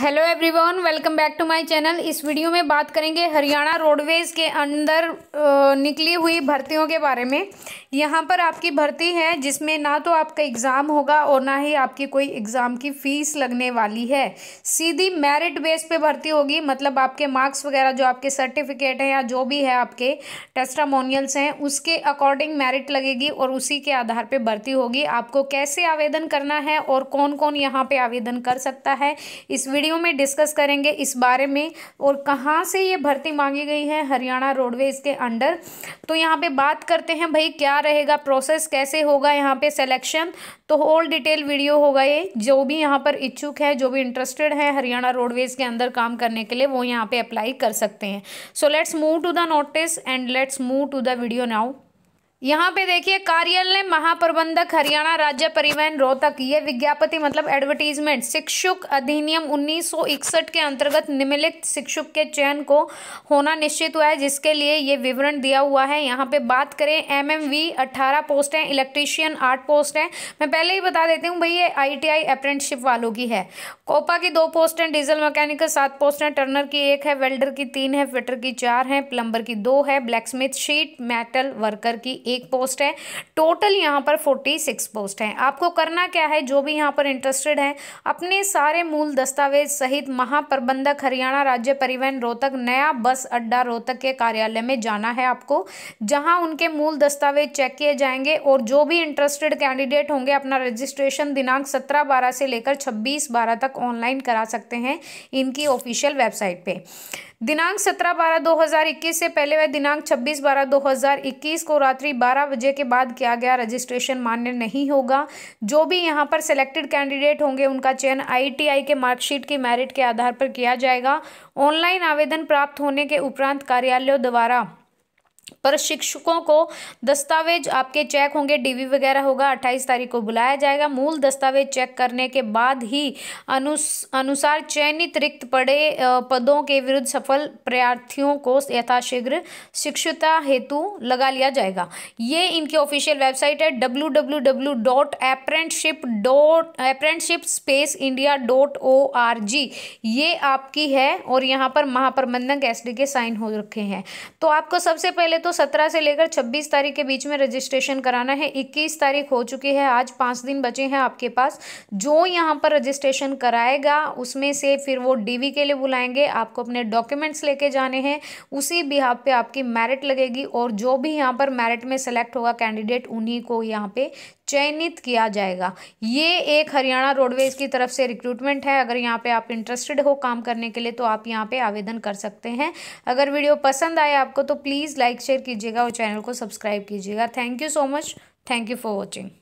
hello everyone welcome back to my channel इस video में बात करेंगे हरियाणा रोडवेज़ के अंदर निकली हुई भर्तियों के बारे में यहाँ पर आपकी भर्ती है जिसमें ना तो आपका एग्ज़ाम होगा और ना ही आपकी कोई एग्ज़ाम की फ़ीस लगने वाली है सीधी मेरिट बेस पे भर्ती होगी मतलब आपके मार्क्स वगैरह जो आपके सर्टिफिकेट हैं या जो भी है आपके टेस्टामोनियल्स हैं उसके अकॉर्डिंग मेरिट लगेगी और उसी के आधार पर भर्ती होगी आपको कैसे आवेदन करना है और कौन कौन यहाँ पर आवेदन कर सकता है इस वीडियो वीडियो में डिस्कस करेंगे इस बारे में और कहाँ से ये भर्ती मांगी गई है हरियाणा रोडवेज़ के अंडर तो यहाँ पे बात करते हैं भाई क्या रहेगा प्रोसेस कैसे होगा यहाँ पे सिलेक्शन तो ऑल डिटेल वीडियो होगा ये जो भी यहाँ पर इच्छुक है जो भी इंटरेस्टेड है हरियाणा रोडवेज़ के अंदर काम करने के लिए वो यहाँ पे अप्लाई कर सकते हैं so let's move to the notice and let's move to the video now यहाँ पे देखिए कार्यालय महाप्रबंधक हरियाणा राज्य परिवहन रोहतक ये विज्ञापति मतलब एडवर्टीजमेंट शिक्षुक अधिनियम 1961 के अंतर्गत निम्नलिखित शिक्षुक के चयन को होना निश्चित हुआ है जिसके लिए ये विवरण दिया हुआ है यहाँ पे बात करें एम एम वी अट्ठारह पोस्ट है इलेक्ट्रीशियन आठ पोस्ट है मैं पहले ही बता देती हूँ भाई ये आई टी आई अप्रेंटिसशिप वालों की है कोपा की दो पोस्ट हैं डीजल मैकेनिकल सात पोस्ट हैं टर्नर की एक है वेल्डर की तीन है फिटर की चार है प्लम्बर की दो है blacksmith sheet metal worker की एक पोस्ट है टोटल यहाँ पर फोर्टी सिक्स पोस्ट हैं आपको करना क्या है जो भी यहाँ पर इंटरेस्टेड हैं अपने सारे मूल दस्तावेज सहित महाप्रबंधक हरियाणा राज्य परिवहन रोहतक नया बस अड्डा रोहतक के कार्यालय में जाना है आपको जहाँ उनके मूल दस्तावेज चेक किए जाएंगे और जो भी इंटरेस्टेड कैंडिडेट होंगे अपना रजिस्ट्रेशन दिनांक सत्रह बारह से लेकर छब्बीस बारह तक ऑनलाइन करा सकते हैं इनकी ऑफिशियल वेबसाइट पर दिनांक सत्रह बारह दो हज़ार इक्कीस से पहले वह दिनांक छब्बीस बारह दो हज़ार इक्कीस को रात्रि बारह बजे के बाद किया गया रजिस्ट्रेशन मान्य नहीं होगा जो भी यहाँ पर सिलेक्टेड कैंडिडेट होंगे उनका चयन आईटीआई के मार्कशीट की मेरिट के आधार पर किया जाएगा ऑनलाइन आवेदन प्राप्त होने के उपरांत कार्यालयों द्वारा प्रशिक्षकों को दस्तावेज आपके चेक होंगे डीवी वगैरह होगा अट्ठाईस तारीख को बुलाया जाएगा मूल दस्तावेज चेक करने के बाद ही अनुस अनुसार चयनित रिक्त पड़े पदों के विरुद्ध सफल प्रार्थियों को यथाशीघ्र शिक्षुता हेतु लगा लिया जाएगा ये इनकी ऑफिशियल वेबसाइट है W W W dot apprenticeship dot apprenticeship space India dot O R G ये आपकी है और यहाँ पर महाप्रबंधक एस डी के साइन हो रखे हैं तो आपको सबसे पहले तो तो 17 से लेकर 26 तारीख के बीच में रजिस्ट्रेशन कराना है 21 तारीख हो चुकी है आज पाँच दिन बचे हैं आपके पास जो यहाँ पर रजिस्ट्रेशन कराएगा उसमें से फिर वो डीवी के लिए बुलाएंगे आपको अपने डॉक्यूमेंट्स लेके जाने हैं उसी बिहाव पे आपकी मेरिट लगेगी और जो भी यहाँ पर मेरिट में सेलेक्ट होगा कैंडिडेट उन्हीं को यहाँ पे चयनित किया जाएगा ये एक हरियाणा रोडवेज की तरफ से रिक्रूटमेंट है अगर यहाँ पे आप इंटरेस्टेड हो काम करने के लिए तो आप यहाँ पे आवेदन कर सकते हैं अगर वीडियो पसंद आए आपको तो प्लीज़ लाइक शेयर कीजिएगा और चैनल को सब्सक्राइब कीजिएगा thank you so much thank you for watching